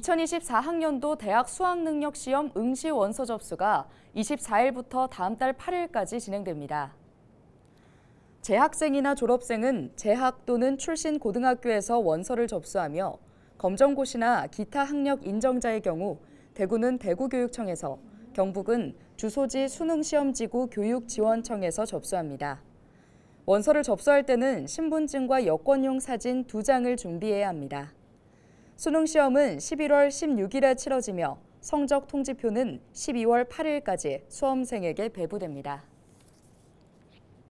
2024학년도 대학 수학능력시험 응시 원서 접수가 24일부터 다음 달 8일까지 진행됩니다. 재학생이나 졸업생은 재학 또는 출신 고등학교에서 원서를 접수하며 검정고시나 기타 학력 인정자의 경우 대구는 대구교육청에서, 경북은 주소지 수능시험지구 교육지원청에서 접수합니다. 원서를 접수할 때는 신분증과 여권용 사진 2장을 준비해야 합니다. 수능시험은 11월 16일에 치러지며 성적 통지표는 12월 8일까지 수험생에게 배부됩니다.